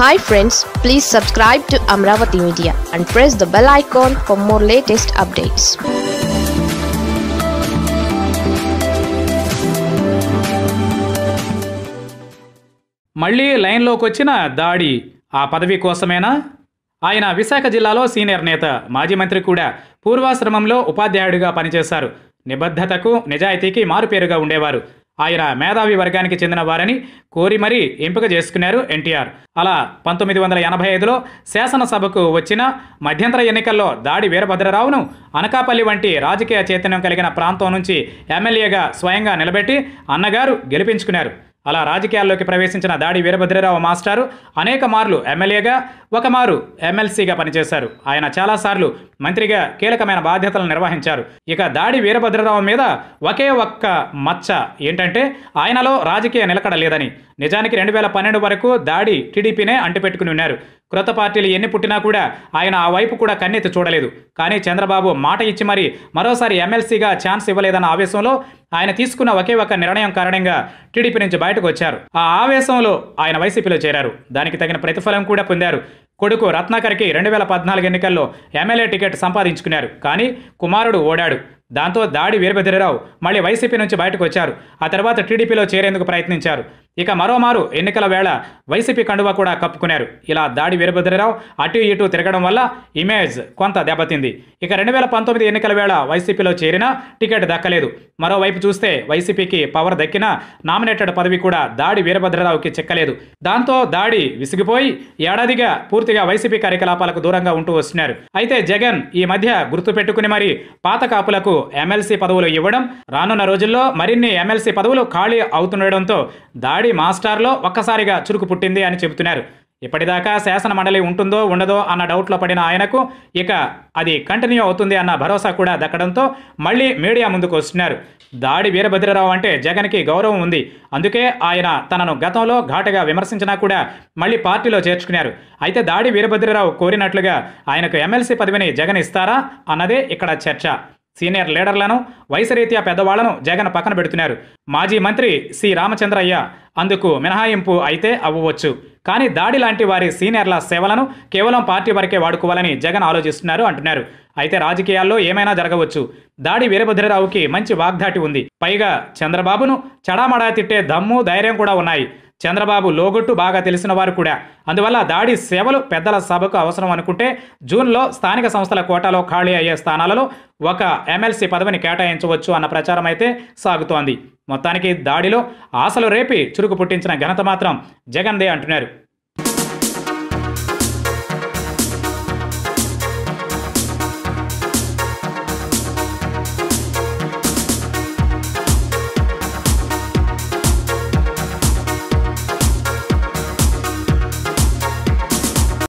hi friends please subscribe to Amaravati media and press the bell icon for more latest updates మళ్ళీ లైన్లోకి వచ్చిన దాడి ఆ పదవి కోసమేనా ఆయన విశాఖ జిల్లాలో సీనియర్ నేత మాజీ మంత్రి కూడా పూర్వాశ్రమంలో ఉపాధ్యాయుడిగా పనిచేశారు నిబద్ధతకు నిజాయితీకి మారుపేరుగా ఉండేవారు ఆయన మేధావి వర్గానికి చెందిన వారని కోరి మరీ ఎంపిక చేసుకున్నారు ఎన్టీఆర్ అలా పంతొమ్మిది వందల ఎనభై ఐదులో శాసనసభకు వచ్చిన మధ్యంతర ఎన్నికల్లో దాడి వీరభద్రరావును అనకాపల్లి వంటి రాజకీయ చైతన్యం కలిగిన ప్రాంతం నుంచి ఎమ్మెల్యేగా స్వయంగా నిలబెట్టి అన్నగారు గెలిపించుకున్నారు అలా రాజకీయాల్లోకి ప్రవేశించిన దాడి వీరభద్రరావు మాస్టారు అనేక మార్లు ఎమ్మెల్యేగా ఒకమారు ఎమ్మెల్సీగా పనిచేశారు ఆయన చాలాసార్లు మంత్రిగా కీలకమైన బాధ్యతలను నిర్వహించారు ఇక దాడి వీరభద్రరావు మీద ఒకే ఒక్క మచ్చ ఏంటంటే ఆయనలో రాజకీయ నిలకడ లేదని నిజానికి రెండు వేల పన్నెండు వరకు దాడి టీడీపీనే అంటిపెట్టుకుని ఉన్నారు క్రొత్త పార్టీలు ఎన్ని పుట్టినా కూడా ఆయన ఆ వైపు కూడా కన్నెత్తి చూడలేదు కానీ చంద్రబాబు మాట ఇచ్చి మరి మరోసారి ఎమ్మెల్సీగా ఛాన్స్ ఇవ్వలేదన్న ఆవేశంలో ఆయన తీసుకున్న ఒకే ఒక్క నిర్ణయం కారణంగా టీడీపీ నుంచి బయటకు వచ్చారు ఆ ఆవేశంలో ఆయన వైసీపీలో చేరారు దానికి తగిన ప్రతిఫలం కూడా పొందారు కొడుకు రత్నాకర్కి రెండు వేల పద్నాలుగు ఎన్నికల్లో ఎమ్మెల్యే టికెట్ సంపాదించుకున్నారు కానీ కుమారుడు ఓడాడు దాంతో దాడి వీరభద్రరావు మళ్ళీ వైసీపీ నుంచి బయటకు వచ్చారు ఆ తర్వాత టీడీపీలో చేరేందుకు ప్రయత్నించారు ఇక మరోమారు ఎన్నికల వేళ వైసీపీ కండువా కూడా కప్పుకున్నారు ఇలా దాడి వీరభద్రరావు అటు ఇటు తిరగడం వల్ల ఇమేజ్ కొంత దెబ్బతింది ఇక రెండు వేల పంతొమ్మిది ఎన్నికల వేళ వైసీపీలో చేరినా టికెట్ దక్కలేదు మరోవైపు చూస్తే వైసీపీకి పవర్ దక్కినా నామినేటెడ్ పదవి కూడా దాడి వీరభద్రరావుకి చెక్కలేదు దాంతో దాడి విసిగిపోయి ఏడాదిగా పూర్తిగా వైసీపీ కార్యకలాపాలకు దూరంగా ఉంటూ వస్తున్నారు అయితే జగన్ ఈ మధ్య గుర్తుపెట్టుకుని మరి పాత కాపులకు ఎమ్మెల్సీ పదవులు ఇవ్వడం రానున్న రోజుల్లో మరిన్ని ఎమ్మెల్సీ పదవులు ఖాళీ అవుతుండడంతో దాడి మరి మాస్టార్లో ఒక్కసారిగా చురుకు పుట్టింది అని చెబుతున్నారు ఇప్పటిదాకా శాసన మండలి ఉంటుందో ఉండదో అన్న డౌట్లో పడిన ఆయనకు ఇక అది కంటిన్యూ అవుతుంది అన్న భరోసా కూడా దక్కడంతో మళ్ళీ మీడియా ముందుకు వస్తున్నారు దాడి వీరభద్రరావు అంటే జగన్కి గౌరవం ఉంది అందుకే ఆయన తనను గతంలో ఘాటుగా విమర్శించినా కూడా మళ్ళీ పార్టీలో చేర్చుకున్నారు అయితే దాడి వీరభద్రరావు కోరినట్లుగా ఆయనకు ఎమ్మెల్సీ పదవిని జగన్ ఇస్తారా అన్నదే ఇక్కడ చర్చ సీనియర్ లీడర్లను వయసరీత్యా పెద్దవాళ్లను జగన్ పక్కన పెడుతున్నారు మాజీ మంత్రి సి రామచంద్రయ్య అందుకు మినహాయింపు అయితే అవ్వవచ్చు కానీ దాడి లాంటి వారి సీనియర్ల సేవలను కేవలం పార్టీ వరకే వాడుకోవాలని జగన్ ఆలోచిస్తున్నారు అంటున్నారు అయితే రాజకీయాల్లో ఏమైనా జరగవచ్చు దాడి వీరభద్రరావుకి మంచి వాగ్దాటి ఉంది పైగా చంద్రబాబును చడామడా తిట్టే దమ్ము ధైర్యం కూడా ఉన్నాయి చంద్రబాబు లోగొట్టు బాగా తెలిసిన వారు కూడా అందువల్ల దాడి సేవలు పెద్దల సభకు అవసరం అనుకుంటే జూన్లో స్థానిక సంస్థల కోటాలో ఖాళీ అయ్యే స్థానాలలో ఒక ఎమ్మెల్సీ పదవిని కేటాయించవచ్చు అన్న ప్రచారం అయితే సాగుతోంది మొత్తానికి దాడిలో ఆశలు రేపి చురుకు పుట్టించిన ఘనత మాత్రం జగన్దే అంటున్నారు